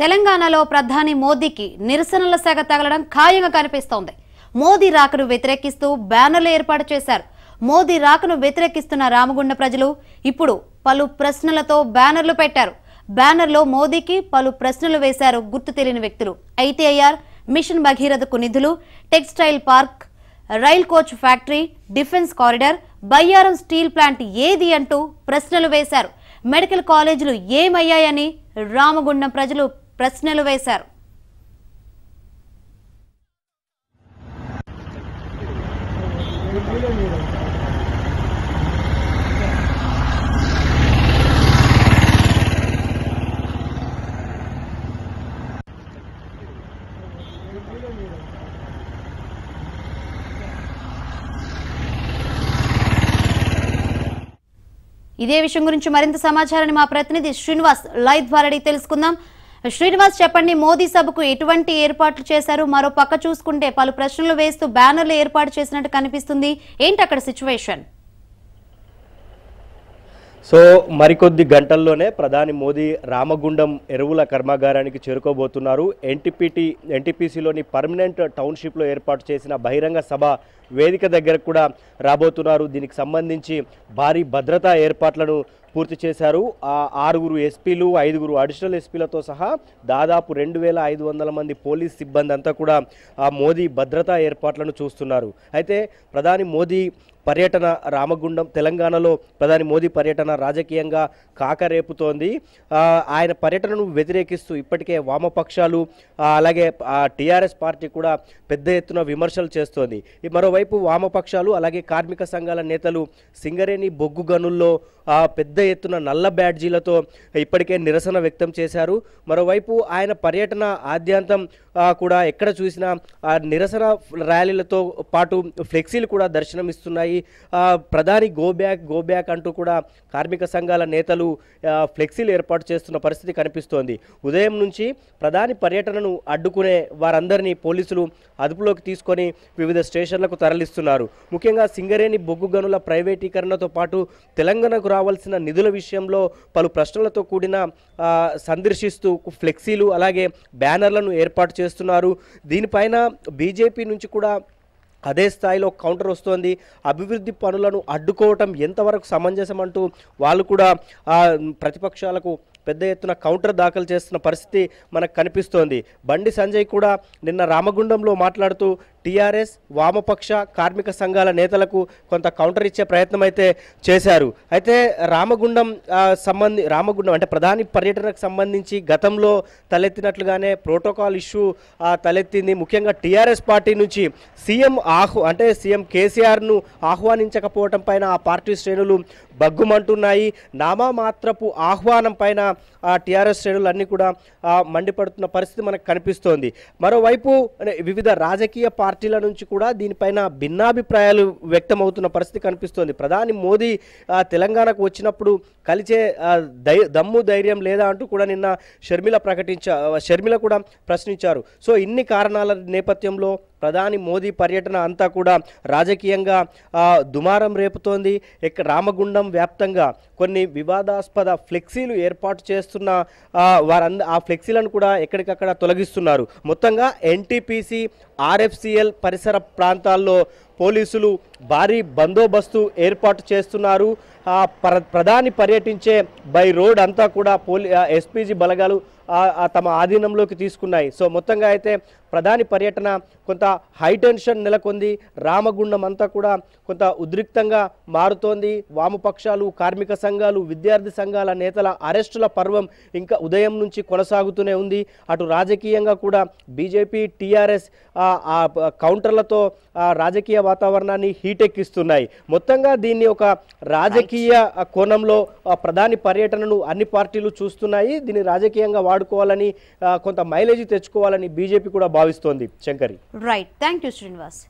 తెలంగాణలో ప్రధాని మోదీకి నిరసనల శాఖ తగలడం ఖాయంగా కనిపిస్తోంది మోదీ రాకను వ్యతిరేకిస్తూ బ్యానర్లు ఏర్పాటు చేశారు మోదీ రాకను వ్యతిరేకిస్తున్న రామగుండ ప్రజలు ఇప్పుడు పలు ప్రశ్నలతో బ్యానర్లు పెట్టారు బ్యానర్లో మోదీకి పలు ప్రశ్నలు వేశారు గుర్తు తెలియని వ్యక్తులు ఐటీఐఆర్ మిషన్ భగీరథకు నిధులు textile park rail coach factory defence corridor Bayyaram steel plant ఏది అంటూ ప్రశ్నలు వేశారు మెడికల్ కాలేజీలు ఏమయ్యాయని రామగుండం ప్రజలు ప్రశ్నలు వేశారు ఇదే విషయం గురించి మరింత సమాచారాన్ని మా ప్రతినిధి శ్రీనివాస్ లైవ్ ద్వారా తెలుసుకుందాం శ్రీనివాస్ చెప్పండి మోదీ సభకు ఎటువంటి ఏర్పాట్లు చేశారు మరో పక్క చూసుకుంటే పలు ప్రశ్నలు వేస్తూ బ్యానర్లు ఏర్పాటు చేసినట్టు కనిపిస్తుంది ఏంటి అక్కడ సిచ్యువేషన్ సో మరికొద్ది గంటల్లోనే ప్రధాని మోదీ రామగుండం ఎరువుల కర్మాగారానికి చేరుకోబోతున్నారు ఎన్టీపీటీ ఎన్టీపీసీలోని పర్మనెంట్ టౌన్షిప్లో ఏర్పాటు చేసిన బహిరంగ సభ వేదిక దగ్గరకు కూడా రాబోతున్నారు దీనికి సంబంధించి భారీ భద్రతా ఏర్పాట్లను పూర్తి చేశారు ఆ ఆరుగురు ఎస్పీలు ఐదుగురు అడిషనల్ ఎస్పీలతో సహా దాదాపు రెండు వేల ఐదు వందల మంది పోలీస్ సిబ్బంది అంతా కూడా ఆ మోదీ భద్రతా ఏర్పాట్లను చూస్తున్నారు అయితే ప్రధాని మోదీ పర్యటన రామగుండం తెలంగాణలో ప్రధాని మోదీ పర్యటన రాజకీయంగా కాకరేపుతోంది ఆయన పర్యటనను వ్యతిరేకిస్తూ ఇప్పటికే వామపక్షాలు అలాగే టీఆర్ఎస్ పార్టీ కూడా పెద్ద ఎత్తున విమర్శలు చేస్తోంది మరోవైపు మరోవైపు వామపక్షాలు అలాగే కార్మిక సంఘాల నేతలు సింగరేణి బొగ్గు గనుల్లో పెద్ద ఎత్తున నల్ల బ్యాడ్జీలతో ఇప్పటికే నిరసన వ్యక్తం చేశారు మరోవైపు ఆయన పర్యటన ఆద్యాంతం కూడా ఎక్కడ చూసినా ఆ నిరసన ర్యాలీలతో పాటు ఫ్లెక్సీలు కూడా దర్శనమిస్తున్నాయి ప్రధాని గో బ్యాక్ గో బ్యాక్ అంటూ కూడా కార్మిక సంఘాల నేతలు ఫ్లెక్సీలు ఏర్పాటు చేస్తున్న పరిస్థితి కనిపిస్తోంది ఉదయం నుంచి ప్రధాని పర్యటనను అడ్డుకునే వారందరినీ పోలీసులు అదుపులోకి తీసుకొని వివిధ స్టేషన్లకు తరలిస్తున్నారు ముఖ్యంగా సింగరేణి బొగ్గు గనుల ప్రైవేటీకరణతో పాటు తెలంగాణకు రావాల్సిన నిధుల విషయంలో పలు ప్రశ్నలతో కూడిన సందర్శిస్తూ ఫ్లెక్సీలు అలాగే బ్యానర్లను ఏర్పాటు చేస్తున్నారు దీనిపైన బీజేపీ నుంచి కూడా అదే స్థాయిలో కౌంటర్ వస్తోంది అభివృద్ధి పనులను అడ్డుకోవటం ఎంతవరకు సమంజసం అంటూ వాళ్ళు కూడా ప్రతిపక్షాలకు పెద్ద ఎత్తున కౌంటర్ దాఖలు చేస్తున్న పరిస్థితి మనకు కనిపిస్తోంది బండి సంజయ్ కూడా నిన్న రామగుండంలో మాట్లాడుతూ టీఆర్ఎస్ వామపక్ష కార్మిక సంఘాల నేతలకు కొంత కౌంటర్ ఇచ్చే ప్రయత్నం అయితే చేశారు అయితే రామగుండం సంబంధి రామగుండం అంటే ప్రధాని పర్యటనకు సంబంధించి గతంలో తలెత్తినట్లుగానే ప్రోటోకాల్ ఇష్యూ తలెత్తింది ముఖ్యంగా టీఆర్ఎస్ పార్టీ నుంచి సీఎం ఆహ్వా అంటే సీఎం కేసీఆర్ను ఆహ్వానించకపోవటం పైన ఆ పార్టీ శ్రేణులు బగ్గుమంటున్నాయి నామమాత్రపు ఆహ్వానం పైన టీఆర్ఎస్ శ్రేణులు అన్నీ కూడా మండిపడుతున్న పరిస్థితి మనకు కనిపిస్తోంది మరోవైపు వివిధ రాజకీయ పార్టీ పార్టీల నుంచి కూడా దీనిపైన భిన్నాభిప్రాయాలు వ్యక్తమవుతున్న పరిస్థితి కనిపిస్తోంది ప్రధాని మోదీ తెలంగాణకు వచ్చినప్పుడు కలిసే దమ్ము ధైర్యం లేదా అంటూ కూడా నిన్న షర్మిల ప్రకటించ షర్మిల కూడా ప్రశ్నించారు సో ఇన్ని కారణాల నేపథ్యంలో ప్రధాని మోదీ పర్యటన అంతా కూడా రాజకీయంగా దుమారం రేపుతోంది ఇక రామగుండం వ్యాప్తంగా కొన్ని వివాదాస్పద ఫ్లెక్సీలు ఏర్పాటు చేస్తున్న వారంద ఆ ఫ్లెక్సీలను కూడా ఎక్కడికక్కడ తొలగిస్తున్నారు మొత్తంగా ఎన్టీపీసీ ఆర్ఎఫ్సిఎల్ పరిసర ప్రాంతాల్లో పోలీసులు భారీ బందోబస్తు ఏర్పాటు చేస్తున్నారు ప్రధాని పర్యటించే బై రోడ్ అంతా కూడా పోలీ ఎస్పీజీ బలగాలు తమ ఆధీనంలోకి తీసుకున్నాయి సో మొత్తంగా అయితే ప్రధాని పర్యటన కొంత హైటెన్షన్ నెలకొంది రామగుండం అంతా కూడా కొంత ఉద్రిక్తంగా మారుతోంది వామపక్షాలు కార్మిక సంఘాలు విద్యార్థి సంఘాల నేతల అరెస్టుల పర్వం ఇంకా ఉదయం నుంచి కొనసాగుతూనే ఉంది అటు రాజకీయంగా కూడా బీజేపీ టీఆర్ఎస్ కౌంటర్లతో రాజకీయ వాతావరణాన్ని హీటెక్కిస్తున్నాయి మొత్తంగా దీన్ని ఒక రాజకీయ కోణంలో ప్రధాని పర్యటనను అన్ని పార్టీలు చూస్తున్నాయి దీన్ని రాజకీయంగా వాడుకోవాలని కొంత మైలేజ్ తెచ్చుకోవాలని బీజేపీ కూడా భావిస్తోంది Shankari right thank you Srinivas